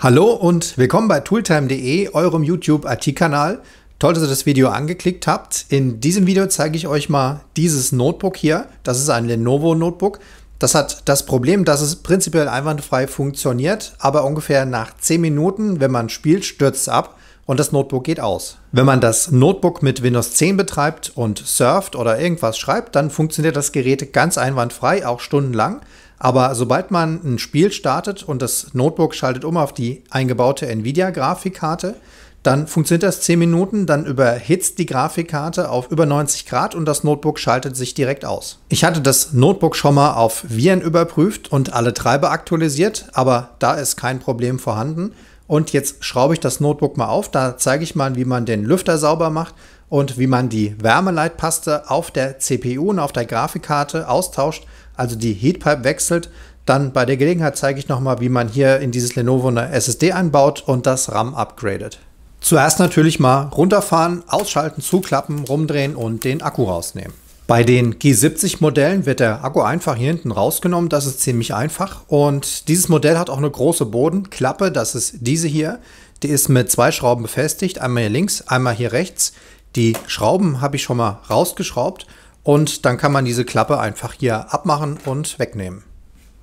Hallo und willkommen bei tooltime.de, eurem YouTube-IT-Kanal. Toll, dass ihr das Video angeklickt habt. In diesem Video zeige ich euch mal dieses Notebook hier. Das ist ein Lenovo Notebook. Das hat das Problem, dass es prinzipiell einwandfrei funktioniert, aber ungefähr nach 10 Minuten, wenn man spielt, stürzt es ab und das Notebook geht aus. Wenn man das Notebook mit Windows 10 betreibt und surft oder irgendwas schreibt, dann funktioniert das Gerät ganz einwandfrei, auch stundenlang. Aber sobald man ein Spiel startet und das Notebook schaltet um auf die eingebaute Nvidia-Grafikkarte, dann funktioniert das 10 Minuten, dann überhitzt die Grafikkarte auf über 90 Grad und das Notebook schaltet sich direkt aus. Ich hatte das Notebook schon mal auf Viren überprüft und alle Treiber aktualisiert, aber da ist kein Problem vorhanden. Und jetzt schraube ich das Notebook mal auf, da zeige ich mal, wie man den Lüfter sauber macht und wie man die Wärmeleitpaste auf der CPU und auf der Grafikkarte austauscht also die Heatpipe wechselt. Dann bei der Gelegenheit zeige ich nochmal, wie man hier in dieses Lenovo eine SSD einbaut und das RAM upgradet. Zuerst natürlich mal runterfahren, ausschalten, zuklappen, rumdrehen und den Akku rausnehmen. Bei den G70 Modellen wird der Akku einfach hier hinten rausgenommen, das ist ziemlich einfach und dieses Modell hat auch eine große Bodenklappe, das ist diese hier, die ist mit zwei Schrauben befestigt, einmal hier links, einmal hier rechts. Die Schrauben habe ich schon mal rausgeschraubt und dann kann man diese Klappe einfach hier abmachen und wegnehmen.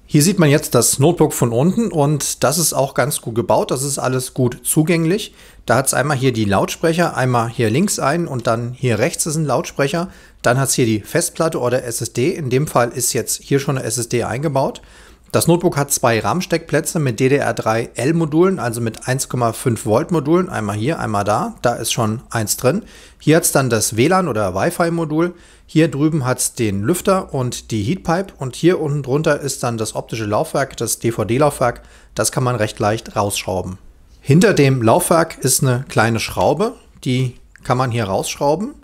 Hier sieht man jetzt das Notebook von unten und das ist auch ganz gut gebaut. Das ist alles gut zugänglich. Da hat es einmal hier die Lautsprecher, einmal hier links ein und dann hier rechts ist ein Lautsprecher. Dann hat es hier die Festplatte oder SSD. In dem Fall ist jetzt hier schon eine SSD eingebaut. Das Notebook hat zwei RAM-Steckplätze mit DDR3L-Modulen, also mit 1,5 Volt-Modulen. Einmal hier, einmal da. Da ist schon eins drin. Hier hat es dann das WLAN oder Wi-Fi-Modul. Hier drüben hat es den Lüfter und die Heatpipe und hier unten drunter ist dann das optische Laufwerk, das DVD-Laufwerk. Das kann man recht leicht rausschrauben. Hinter dem Laufwerk ist eine kleine Schraube, die kann man hier rausschrauben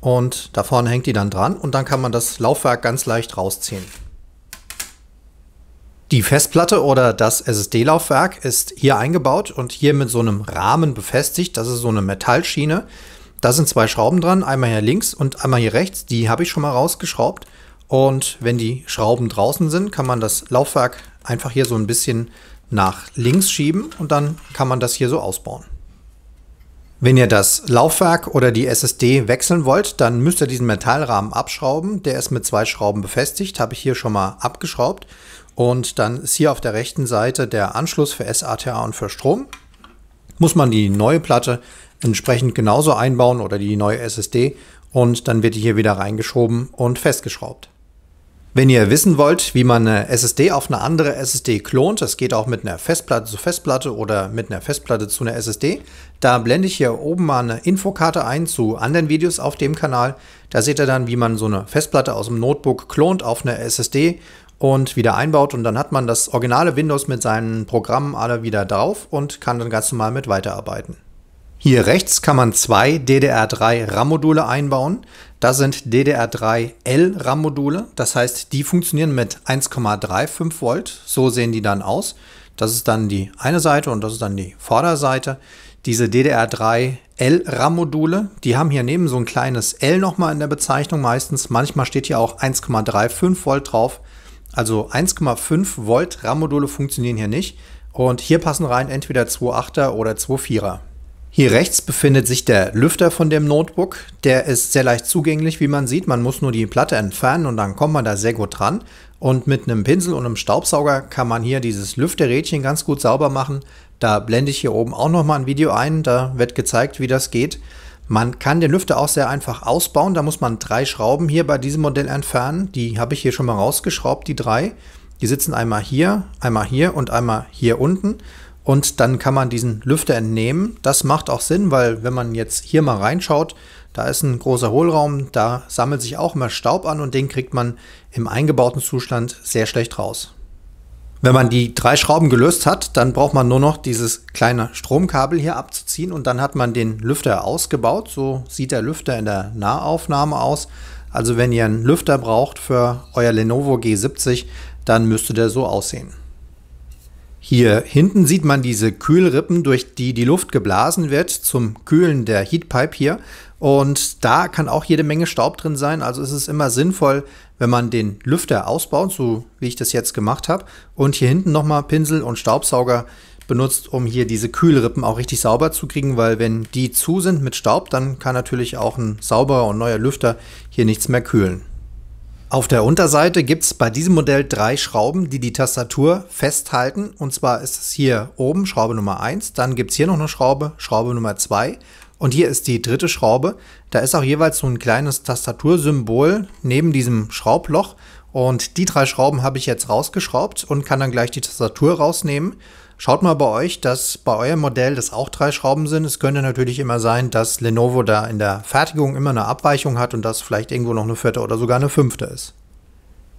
und da vorne hängt die dann dran und dann kann man das Laufwerk ganz leicht rausziehen. Die Festplatte oder das SSD-Laufwerk ist hier eingebaut und hier mit so einem Rahmen befestigt. Das ist so eine Metallschiene. Da sind zwei Schrauben dran, einmal hier links und einmal hier rechts. Die habe ich schon mal rausgeschraubt. Und wenn die Schrauben draußen sind, kann man das Laufwerk einfach hier so ein bisschen nach links schieben und dann kann man das hier so ausbauen. Wenn ihr das Laufwerk oder die SSD wechseln wollt, dann müsst ihr diesen Metallrahmen abschrauben. Der ist mit zwei Schrauben befestigt, habe ich hier schon mal abgeschraubt. Und dann ist hier auf der rechten Seite der Anschluss für SATA und für Strom. Muss man die neue Platte entsprechend genauso einbauen oder die neue SSD und dann wird die hier wieder reingeschoben und festgeschraubt. Wenn ihr wissen wollt, wie man eine SSD auf eine andere SSD klont, das geht auch mit einer Festplatte zu Festplatte oder mit einer Festplatte zu einer SSD, da blende ich hier oben mal eine Infokarte ein zu anderen Videos auf dem Kanal. Da seht ihr dann, wie man so eine Festplatte aus dem Notebook klont auf eine SSD und wieder einbaut und dann hat man das originale Windows mit seinen Programmen alle wieder drauf und kann dann ganz normal mit weiterarbeiten. Hier rechts kann man zwei DDR3 RAM-Module einbauen. Das sind DDR3L RAM-Module, das heißt, die funktionieren mit 1,35 Volt. So sehen die dann aus. Das ist dann die eine Seite und das ist dann die Vorderseite. Diese DDR3L RAM-Module, die haben hier neben so ein kleines L nochmal in der Bezeichnung meistens. Manchmal steht hier auch 1,35 Volt drauf. Also 1,5 Volt RAM-Module funktionieren hier nicht. Und hier passen rein entweder 2,8er oder 2,4er. Hier rechts befindet sich der Lüfter von dem Notebook. Der ist sehr leicht zugänglich, wie man sieht. Man muss nur die Platte entfernen und dann kommt man da sehr gut dran. Und mit einem Pinsel und einem Staubsauger kann man hier dieses Lüfterrädchen ganz gut sauber machen. Da blende ich hier oben auch nochmal ein Video ein. Da wird gezeigt, wie das geht. Man kann den Lüfter auch sehr einfach ausbauen. Da muss man drei Schrauben hier bei diesem Modell entfernen. Die habe ich hier schon mal rausgeschraubt, die drei. Die sitzen einmal hier, einmal hier und einmal hier unten und dann kann man diesen Lüfter entnehmen. Das macht auch Sinn, weil wenn man jetzt hier mal reinschaut, da ist ein großer Hohlraum, da sammelt sich auch immer Staub an und den kriegt man im eingebauten Zustand sehr schlecht raus. Wenn man die drei Schrauben gelöst hat, dann braucht man nur noch dieses kleine Stromkabel hier abzuziehen und dann hat man den Lüfter ausgebaut. So sieht der Lüfter in der Nahaufnahme aus. Also wenn ihr einen Lüfter braucht für euer Lenovo G70, dann müsste der so aussehen. Hier hinten sieht man diese Kühlrippen, durch die die Luft geblasen wird zum Kühlen der Heatpipe hier. Und da kann auch jede Menge Staub drin sein. Also ist es immer sinnvoll, wenn man den Lüfter ausbaut, so wie ich das jetzt gemacht habe. Und hier hinten nochmal Pinsel und Staubsauger benutzt, um hier diese Kühlrippen auch richtig sauber zu kriegen, weil wenn die zu sind mit Staub, dann kann natürlich auch ein sauberer und neuer Lüfter hier nichts mehr kühlen. Auf der Unterseite gibt es bei diesem Modell drei Schrauben, die die Tastatur festhalten. Und zwar ist es hier oben Schraube Nummer 1, dann gibt es hier noch eine Schraube, Schraube Nummer 2 und hier ist die dritte Schraube. Da ist auch jeweils so ein kleines Tastatursymbol neben diesem Schraubloch und die drei Schrauben habe ich jetzt rausgeschraubt und kann dann gleich die Tastatur rausnehmen Schaut mal bei euch, dass bei eurem Modell das auch drei Schrauben sind. Es könnte natürlich immer sein, dass Lenovo da in der Fertigung immer eine Abweichung hat und das vielleicht irgendwo noch eine vierte oder sogar eine fünfte ist.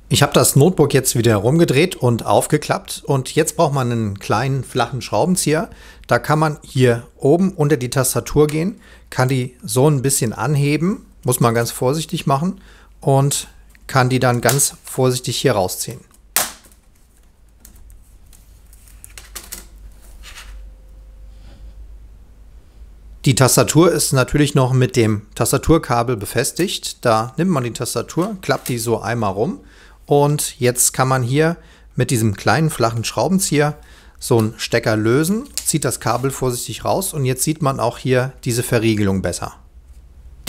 Ich habe das Notebook jetzt wieder rumgedreht und aufgeklappt und jetzt braucht man einen kleinen flachen Schraubenzieher. Da kann man hier oben unter die Tastatur gehen, kann die so ein bisschen anheben, muss man ganz vorsichtig machen und kann die dann ganz vorsichtig hier rausziehen. Die Tastatur ist natürlich noch mit dem Tastaturkabel befestigt. Da nimmt man die Tastatur, klappt die so einmal rum und jetzt kann man hier mit diesem kleinen flachen Schraubenzieher so einen Stecker lösen, zieht das Kabel vorsichtig raus und jetzt sieht man auch hier diese Verriegelung besser.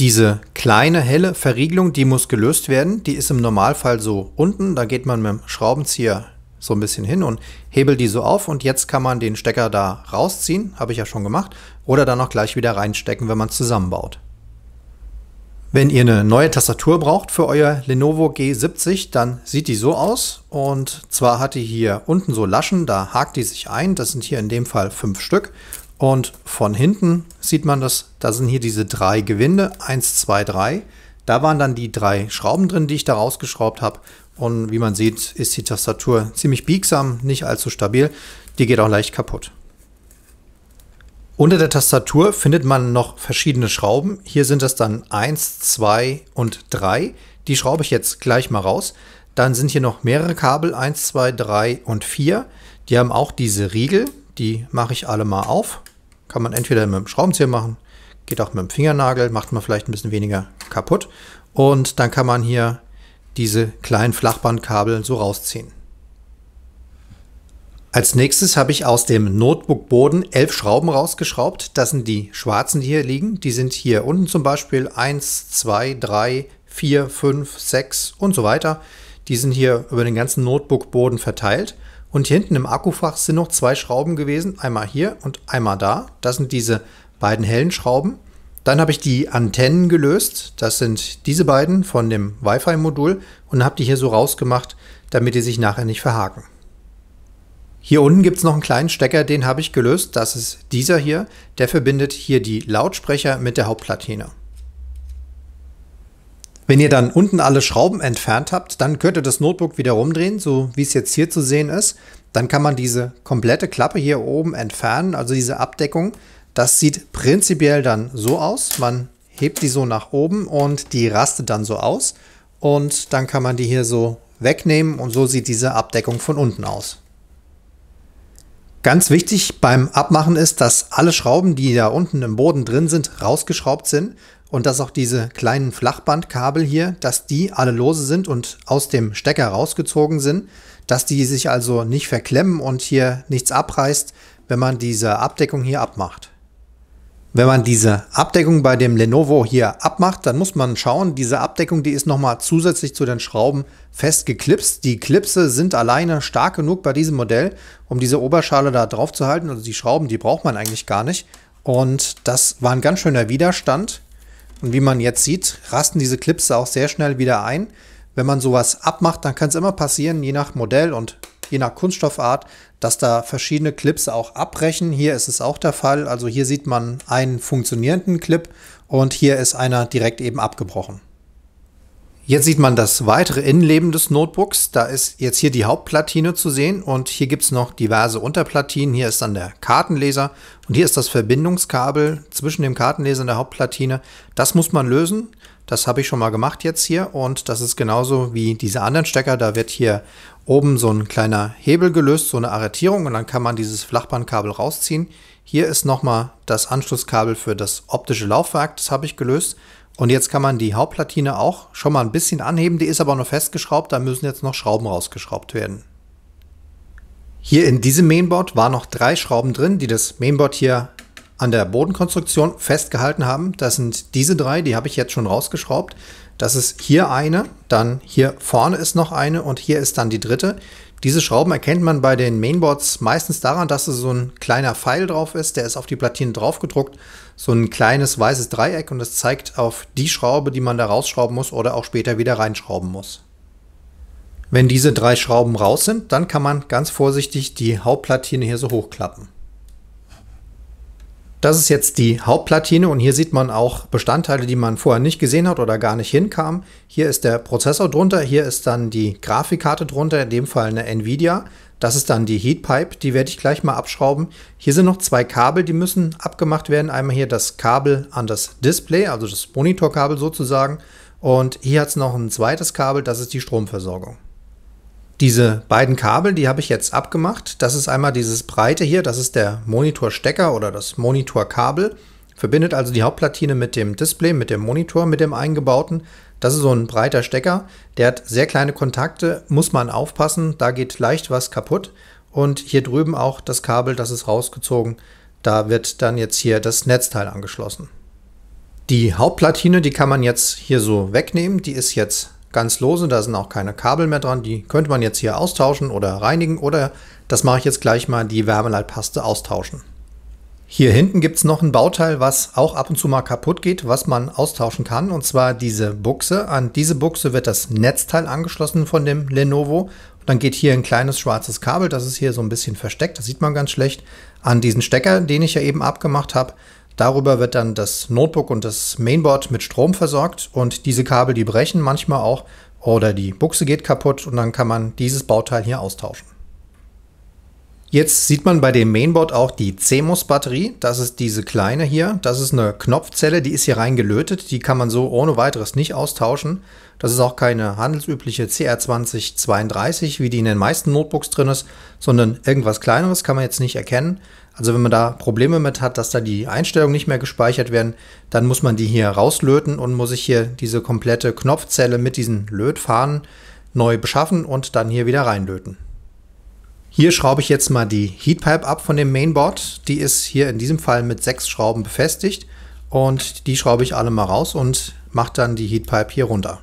Diese kleine helle Verriegelung, die muss gelöst werden. Die ist im Normalfall so unten, da geht man mit dem Schraubenzieher so ein bisschen hin und hebel die so auf und jetzt kann man den Stecker da rausziehen, habe ich ja schon gemacht, oder dann auch gleich wieder reinstecken, wenn man zusammenbaut. Wenn ihr eine neue Tastatur braucht für euer Lenovo G70, dann sieht die so aus. Und zwar hat die hier unten so Laschen, da hakt die sich ein. Das sind hier in dem Fall fünf Stück. Und von hinten sieht man das, da sind hier diese drei Gewinde, 1, 2, 3. Da waren dann die drei Schrauben drin, die ich da rausgeschraubt habe. Und wie man sieht, ist die Tastatur ziemlich biegsam, nicht allzu stabil. Die geht auch leicht kaputt. Unter der Tastatur findet man noch verschiedene Schrauben. Hier sind das dann 1, 2 und 3. Die schraube ich jetzt gleich mal raus. Dann sind hier noch mehrere Kabel, 1, 2, 3 und 4. Die haben auch diese Riegel. Die mache ich alle mal auf. Kann man entweder mit dem Schraubenzieher machen, geht auch mit dem Fingernagel, macht man vielleicht ein bisschen weniger kaputt. Und dann kann man hier diese kleinen Flachbandkabel so rausziehen. Als nächstes habe ich aus dem Notebook-Boden elf Schrauben rausgeschraubt. Das sind die schwarzen, die hier liegen. Die sind hier unten zum Beispiel 1, 2, 3, 4, 5, 6 und so weiter. Die sind hier über den ganzen Notebook-Boden verteilt. Und hier hinten im Akkufach sind noch zwei Schrauben gewesen. Einmal hier und einmal da. Das sind diese beiden hellen Schrauben. Dann habe ich die Antennen gelöst. Das sind diese beiden von dem Wi-Fi-Modul und habe die hier so rausgemacht, damit die sich nachher nicht verhaken. Hier unten gibt es noch einen kleinen Stecker, den habe ich gelöst. Das ist dieser hier. Der verbindet hier die Lautsprecher mit der Hauptplatine. Wenn ihr dann unten alle Schrauben entfernt habt, dann könnt ihr das Notebook wieder rumdrehen, so wie es jetzt hier zu sehen ist. Dann kann man diese komplette Klappe hier oben entfernen, also diese Abdeckung. Das sieht prinzipiell dann so aus. Man hebt die so nach oben und die rastet dann so aus. Und dann kann man die hier so wegnehmen und so sieht diese Abdeckung von unten aus. Ganz wichtig beim Abmachen ist, dass alle Schrauben, die da unten im Boden drin sind, rausgeschraubt sind und dass auch diese kleinen Flachbandkabel hier, dass die alle lose sind und aus dem Stecker rausgezogen sind, dass die sich also nicht verklemmen und hier nichts abreißt, wenn man diese Abdeckung hier abmacht. Wenn man diese Abdeckung bei dem Lenovo hier abmacht, dann muss man schauen, diese Abdeckung, die ist nochmal zusätzlich zu den Schrauben festgeklipst. Die Klipse sind alleine stark genug bei diesem Modell, um diese Oberschale da drauf zu halten. Also die Schrauben, die braucht man eigentlich gar nicht. Und das war ein ganz schöner Widerstand. Und wie man jetzt sieht, rasten diese Klipse auch sehr schnell wieder ein. Wenn man sowas abmacht, dann kann es immer passieren, je nach Modell und je nach Kunststoffart, dass da verschiedene Clips auch abbrechen. Hier ist es auch der Fall. Also hier sieht man einen funktionierenden Clip und hier ist einer direkt eben abgebrochen. Jetzt sieht man das weitere Innenleben des Notebooks. Da ist jetzt hier die Hauptplatine zu sehen und hier gibt es noch diverse Unterplatinen. Hier ist dann der Kartenleser und hier ist das Verbindungskabel zwischen dem Kartenleser und der Hauptplatine. Das muss man lösen. Das habe ich schon mal gemacht jetzt hier und das ist genauso wie diese anderen Stecker. Da wird hier oben so ein kleiner Hebel gelöst, so eine Arretierung und dann kann man dieses Flachbandkabel rausziehen. Hier ist nochmal das Anschlusskabel für das optische Laufwerk, das habe ich gelöst. Und jetzt kann man die Hauptplatine auch schon mal ein bisschen anheben, die ist aber nur festgeschraubt, da müssen jetzt noch Schrauben rausgeschraubt werden. Hier in diesem Mainboard waren noch drei Schrauben drin, die das Mainboard hier an der Bodenkonstruktion festgehalten haben. Das sind diese drei, die habe ich jetzt schon rausgeschraubt. Das ist hier eine, dann hier vorne ist noch eine und hier ist dann die dritte. Diese Schrauben erkennt man bei den Mainboards meistens daran, dass es so ein kleiner Pfeil drauf ist, der ist auf die Platine drauf gedruckt, so ein kleines weißes Dreieck und das zeigt auf die Schraube, die man da rausschrauben muss oder auch später wieder reinschrauben muss. Wenn diese drei Schrauben raus sind, dann kann man ganz vorsichtig die Hauptplatine hier so hochklappen. Das ist jetzt die Hauptplatine und hier sieht man auch Bestandteile, die man vorher nicht gesehen hat oder gar nicht hinkam. Hier ist der Prozessor drunter, hier ist dann die Grafikkarte drunter, in dem Fall eine Nvidia. Das ist dann die Heatpipe, die werde ich gleich mal abschrauben. Hier sind noch zwei Kabel, die müssen abgemacht werden. Einmal hier das Kabel an das Display, also das Monitorkabel sozusagen. Und hier hat es noch ein zweites Kabel, das ist die Stromversorgung. Diese beiden Kabel, die habe ich jetzt abgemacht. Das ist einmal dieses breite hier, das ist der Monitorstecker oder das Monitorkabel. Verbindet also die Hauptplatine mit dem Display, mit dem Monitor, mit dem eingebauten. Das ist so ein breiter Stecker, der hat sehr kleine Kontakte, muss man aufpassen, da geht leicht was kaputt. Und hier drüben auch das Kabel, das ist rausgezogen, da wird dann jetzt hier das Netzteil angeschlossen. Die Hauptplatine, die kann man jetzt hier so wegnehmen, die ist jetzt ganz lose, da sind auch keine Kabel mehr dran, die könnte man jetzt hier austauschen oder reinigen oder das mache ich jetzt gleich mal, die Wärmeleitpaste austauschen. Hier hinten gibt es noch ein Bauteil, was auch ab und zu mal kaputt geht, was man austauschen kann, und zwar diese Buchse. An diese Buchse wird das Netzteil angeschlossen von dem Lenovo. Und dann geht hier ein kleines schwarzes Kabel, das ist hier so ein bisschen versteckt, das sieht man ganz schlecht, an diesen Stecker, den ich ja eben abgemacht habe. Darüber wird dann das Notebook und das Mainboard mit Strom versorgt und diese Kabel, die brechen manchmal auch oder die Buchse geht kaputt und dann kann man dieses Bauteil hier austauschen. Jetzt sieht man bei dem Mainboard auch die CMOS-Batterie. Das ist diese kleine hier. Das ist eine Knopfzelle, die ist hier reingelötet. Die kann man so ohne weiteres nicht austauschen. Das ist auch keine handelsübliche CR2032, wie die in den meisten Notebooks drin ist, sondern irgendwas kleineres kann man jetzt nicht erkennen. Also wenn man da Probleme mit hat, dass da die Einstellungen nicht mehr gespeichert werden, dann muss man die hier rauslöten und muss ich hier diese komplette Knopfzelle mit diesen Lötfahnen neu beschaffen und dann hier wieder reinlöten. Hier schraube ich jetzt mal die Heatpipe ab von dem Mainboard. Die ist hier in diesem Fall mit sechs Schrauben befestigt und die schraube ich alle mal raus und mache dann die Heatpipe hier runter.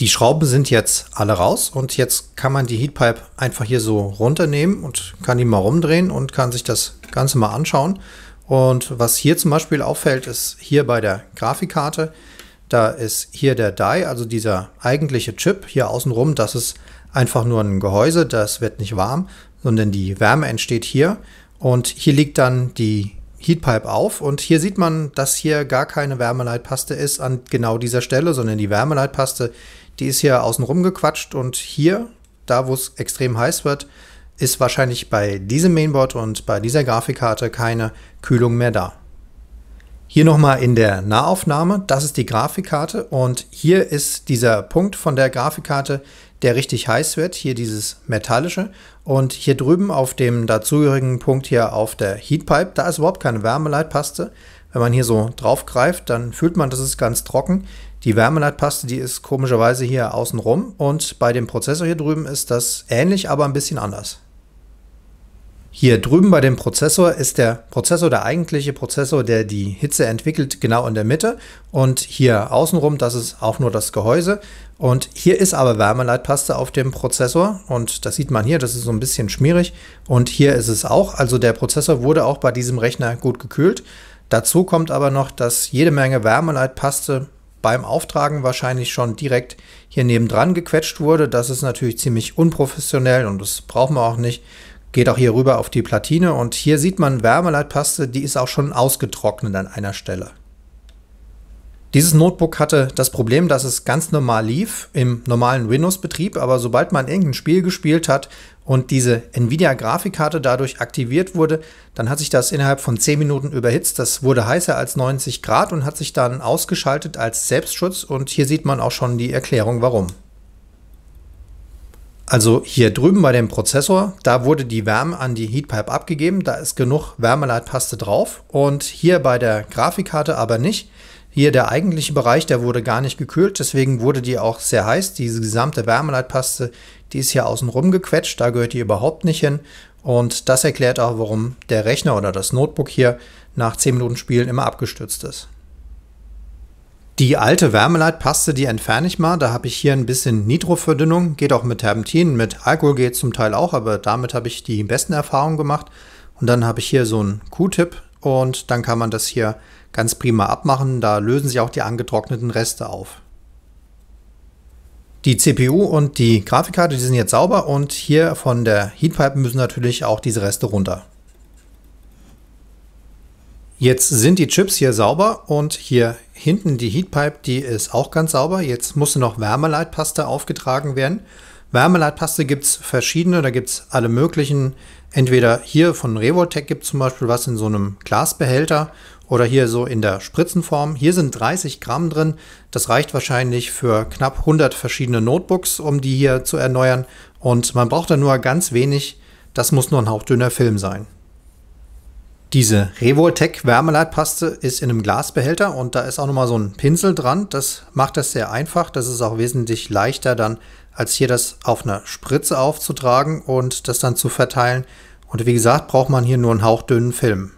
Die Schrauben sind jetzt alle raus und jetzt kann man die Heatpipe einfach hier so runternehmen und kann die mal rumdrehen und kann sich das Ganze mal anschauen. Und was hier zum Beispiel auffällt, ist hier bei der Grafikkarte, da ist hier der Die, also dieser eigentliche Chip hier außenrum, das ist einfach nur ein Gehäuse, das wird nicht warm, sondern die Wärme entsteht hier. Und hier liegt dann die Heatpipe auf und hier sieht man, dass hier gar keine Wärmeleitpaste ist an genau dieser Stelle, sondern die Wärmeleitpaste, die ist hier außen rum gequatscht und hier, da wo es extrem heiß wird, ist wahrscheinlich bei diesem Mainboard und bei dieser Grafikkarte keine Kühlung mehr da. Hier nochmal in der Nahaufnahme, das ist die Grafikkarte und hier ist dieser Punkt von der Grafikkarte, der richtig heiß wird, hier dieses metallische und hier drüben auf dem dazugehörigen Punkt hier auf der Heatpipe, da ist überhaupt keine Wärmeleitpaste. Wenn man hier so drauf greift, dann fühlt man, das ist ganz trocken. Die Wärmeleitpaste, die ist komischerweise hier außen rum und bei dem Prozessor hier drüben ist das ähnlich, aber ein bisschen anders. Hier drüben bei dem Prozessor ist der Prozessor, der eigentliche Prozessor, der die Hitze entwickelt, genau in der Mitte. Und hier außenrum, das ist auch nur das Gehäuse. Und hier ist aber Wärmeleitpaste auf dem Prozessor. Und das sieht man hier, das ist so ein bisschen schmierig. Und hier ist es auch. Also der Prozessor wurde auch bei diesem Rechner gut gekühlt. Dazu kommt aber noch, dass jede Menge Wärmeleitpaste beim Auftragen wahrscheinlich schon direkt hier nebendran gequetscht wurde. Das ist natürlich ziemlich unprofessionell und das brauchen wir auch nicht. Geht auch hier rüber auf die Platine und hier sieht man Wärmeleitpaste, die ist auch schon ausgetrocknet an einer Stelle. Dieses Notebook hatte das Problem, dass es ganz normal lief im normalen Windows-Betrieb, aber sobald man irgendein Spiel gespielt hat und diese Nvidia-Grafikkarte dadurch aktiviert wurde, dann hat sich das innerhalb von 10 Minuten überhitzt. Das wurde heißer als 90 Grad und hat sich dann ausgeschaltet als Selbstschutz und hier sieht man auch schon die Erklärung warum. Also hier drüben bei dem Prozessor, da wurde die Wärme an die Heatpipe abgegeben, da ist genug Wärmeleitpaste drauf und hier bei der Grafikkarte aber nicht. Hier der eigentliche Bereich, der wurde gar nicht gekühlt, deswegen wurde die auch sehr heiß. Diese gesamte Wärmeleitpaste, die ist hier außen rum gequetscht, da gehört die überhaupt nicht hin. Und das erklärt auch, warum der Rechner oder das Notebook hier nach 10 Minuten Spielen immer abgestürzt ist. Die alte Wärmeleitpaste, die entferne ich mal. Da habe ich hier ein bisschen Nitroverdünnung. Geht auch mit Terpentin, mit Alkohol geht zum Teil auch, aber damit habe ich die besten Erfahrungen gemacht. Und dann habe ich hier so einen Q-Tip und dann kann man das hier ganz prima abmachen. Da lösen sich auch die angetrockneten Reste auf. Die CPU und die Grafikkarte, die sind jetzt sauber und hier von der Heatpipe müssen natürlich auch diese Reste runter. Jetzt sind die Chips hier sauber und hier hinten die Heatpipe, die ist auch ganz sauber. Jetzt musste noch Wärmeleitpaste aufgetragen werden. Wärmeleitpaste gibt es verschiedene, da gibt es alle möglichen. Entweder hier von Revoltech gibt es zum Beispiel was in so einem Glasbehälter oder hier so in der Spritzenform. Hier sind 30 Gramm drin. Das reicht wahrscheinlich für knapp 100 verschiedene Notebooks, um die hier zu erneuern. Und man braucht da nur ganz wenig. Das muss nur ein hauchdünner Film sein. Diese Revoltech Wärmeleitpaste ist in einem Glasbehälter und da ist auch nochmal so ein Pinsel dran. Das macht das sehr einfach. Das ist auch wesentlich leichter dann, als hier das auf einer Spritze aufzutragen und das dann zu verteilen. Und wie gesagt, braucht man hier nur einen hauchdünnen Film.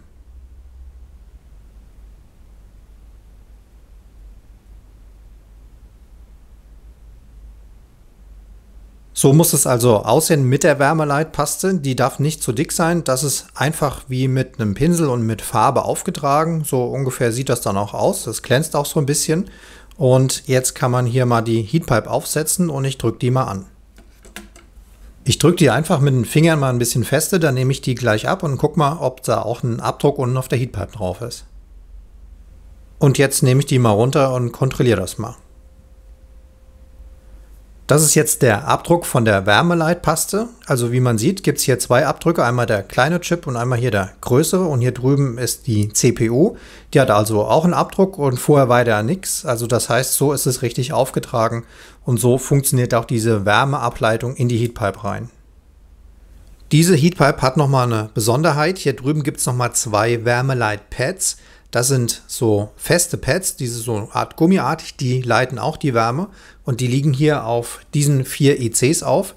So muss es also aussehen mit der Wärmeleitpaste. Die darf nicht zu dick sein. Das ist einfach wie mit einem Pinsel und mit Farbe aufgetragen. So ungefähr sieht das dann auch aus. Das glänzt auch so ein bisschen. Und jetzt kann man hier mal die Heatpipe aufsetzen und ich drücke die mal an. Ich drücke die einfach mit den Fingern mal ein bisschen feste, dann nehme ich die gleich ab und guck mal, ob da auch ein Abdruck unten auf der Heatpipe drauf ist. Und jetzt nehme ich die mal runter und kontrolliere das mal. Das ist jetzt der Abdruck von der Wärmeleitpaste. Also wie man sieht, gibt es hier zwei Abdrücke, einmal der kleine Chip und einmal hier der größere. Und hier drüben ist die CPU. Die hat also auch einen Abdruck und vorher war da nichts. Also das heißt, so ist es richtig aufgetragen und so funktioniert auch diese Wärmeableitung in die Heatpipe rein. Diese Heatpipe hat nochmal eine Besonderheit. Hier drüben gibt es nochmal zwei Wärmeleitpads. Das sind so feste Pads, diese so eine Art gummiartig, die leiten auch die Wärme und die liegen hier auf diesen vier ECs auf.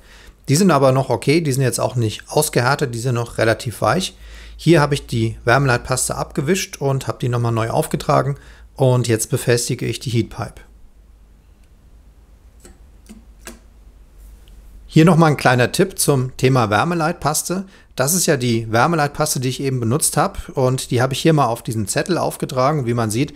Die sind aber noch okay, die sind jetzt auch nicht ausgehärtet, die sind noch relativ weich. Hier habe ich die Wärmeleitpaste abgewischt und habe die nochmal neu aufgetragen und jetzt befestige ich die Heatpipe. Hier nochmal ein kleiner Tipp zum Thema Wärmeleitpaste. Das ist ja die Wärmeleitpaste, die ich eben benutzt habe und die habe ich hier mal auf diesen Zettel aufgetragen. Wie man sieht,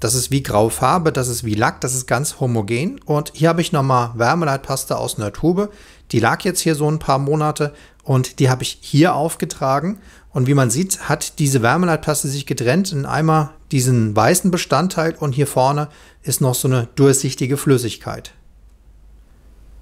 das ist wie graue Farbe, das ist wie Lack, das ist ganz homogen. Und hier habe ich nochmal Wärmeleitpaste aus einer Tube. Die lag jetzt hier so ein paar Monate und die habe ich hier aufgetragen. Und wie man sieht, hat diese Wärmeleitpaste sich getrennt in einmal diesen weißen Bestandteil und hier vorne ist noch so eine durchsichtige Flüssigkeit.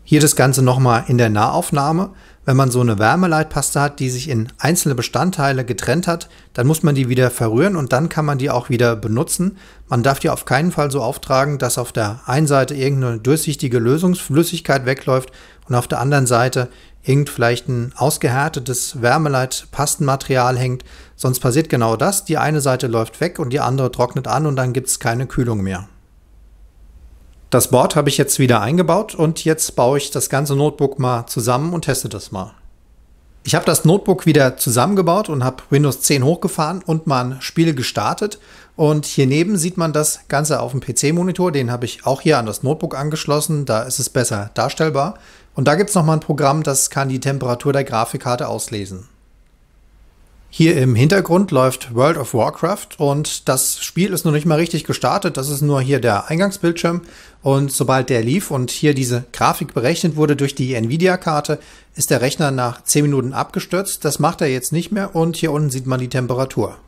Hier das Ganze nochmal in der Nahaufnahme. Wenn man so eine Wärmeleitpaste hat, die sich in einzelne Bestandteile getrennt hat, dann muss man die wieder verrühren und dann kann man die auch wieder benutzen. Man darf die auf keinen Fall so auftragen, dass auf der einen Seite irgendeine durchsichtige Lösungsflüssigkeit wegläuft und auf der anderen Seite irgend vielleicht ein ausgehärtetes Wärmeleitpastenmaterial hängt. Sonst passiert genau das, die eine Seite läuft weg und die andere trocknet an und dann gibt es keine Kühlung mehr das Board habe ich jetzt wieder eingebaut und jetzt baue ich das ganze Notebook mal zusammen und teste das mal. Ich habe das Notebook wieder zusammengebaut und habe Windows 10 hochgefahren und mal ein Spiel gestartet. Und hier neben sieht man das Ganze auf dem PC-Monitor. Den habe ich auch hier an das Notebook angeschlossen. Da ist es besser darstellbar. Und da gibt es nochmal ein Programm, das kann die Temperatur der Grafikkarte auslesen. Hier im Hintergrund läuft World of Warcraft und das Spiel ist noch nicht mal richtig gestartet. Das ist nur hier der Eingangsbildschirm. Und sobald der lief und hier diese Grafik berechnet wurde durch die Nvidia-Karte, ist der Rechner nach 10 Minuten abgestürzt. Das macht er jetzt nicht mehr und hier unten sieht man die Temperatur.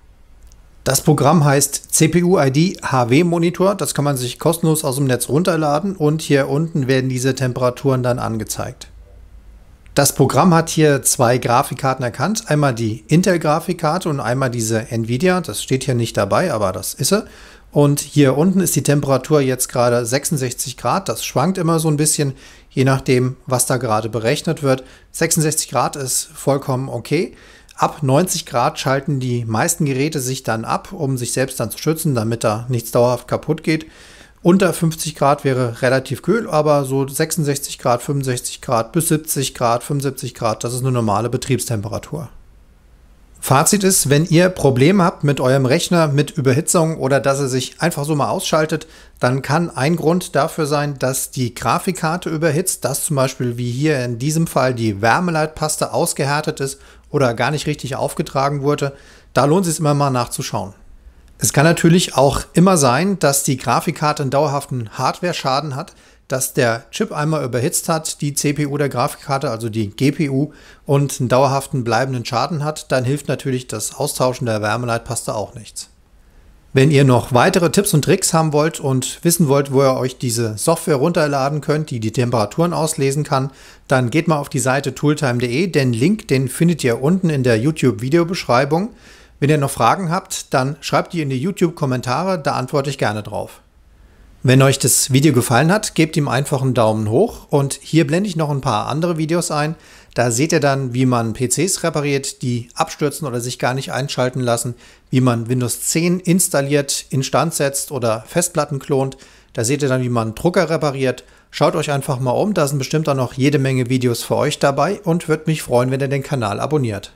Das Programm heißt CPU-ID HW Monitor. Das kann man sich kostenlos aus dem Netz runterladen und hier unten werden diese Temperaturen dann angezeigt. Das Programm hat hier zwei Grafikkarten erkannt. Einmal die Intel-Grafikkarte und einmal diese Nvidia. Das steht hier nicht dabei, aber das ist sie. Und hier unten ist die Temperatur jetzt gerade 66 Grad. Das schwankt immer so ein bisschen, je nachdem, was da gerade berechnet wird. 66 Grad ist vollkommen okay. Ab 90 Grad schalten die meisten Geräte sich dann ab, um sich selbst dann zu schützen, damit da nichts dauerhaft kaputt geht. Unter 50 Grad wäre relativ kühl, aber so 66 Grad, 65 Grad bis 70 Grad, 75 Grad, das ist eine normale Betriebstemperatur. Fazit ist, wenn ihr Probleme habt mit eurem Rechner, mit Überhitzung oder dass er sich einfach so mal ausschaltet, dann kann ein Grund dafür sein, dass die Grafikkarte überhitzt, dass zum Beispiel wie hier in diesem Fall die Wärmeleitpaste ausgehärtet ist oder gar nicht richtig aufgetragen wurde. Da lohnt es sich immer mal nachzuschauen. Es kann natürlich auch immer sein, dass die Grafikkarte einen dauerhaften Hardware-Schaden hat, dass der Chip einmal überhitzt hat, die CPU der Grafikkarte, also die GPU, und einen dauerhaften bleibenden Schaden hat, dann hilft natürlich das Austauschen der Wärmeleitpaste auch nichts. Wenn ihr noch weitere Tipps und Tricks haben wollt und wissen wollt, wo ihr euch diese Software runterladen könnt, die die Temperaturen auslesen kann, dann geht mal auf die Seite tooltime.de. Den Link, den findet ihr unten in der YouTube-Videobeschreibung. Wenn ihr noch Fragen habt, dann schreibt die in die YouTube-Kommentare, da antworte ich gerne drauf. Wenn euch das Video gefallen hat, gebt ihm einfach einen Daumen hoch und hier blende ich noch ein paar andere Videos ein. Da seht ihr dann, wie man PCs repariert, die abstürzen oder sich gar nicht einschalten lassen, wie man Windows 10 installiert, instand setzt oder Festplatten klont. Da seht ihr dann, wie man Drucker repariert. Schaut euch einfach mal um, da sind bestimmt auch noch jede Menge Videos für euch dabei und würde mich freuen, wenn ihr den Kanal abonniert.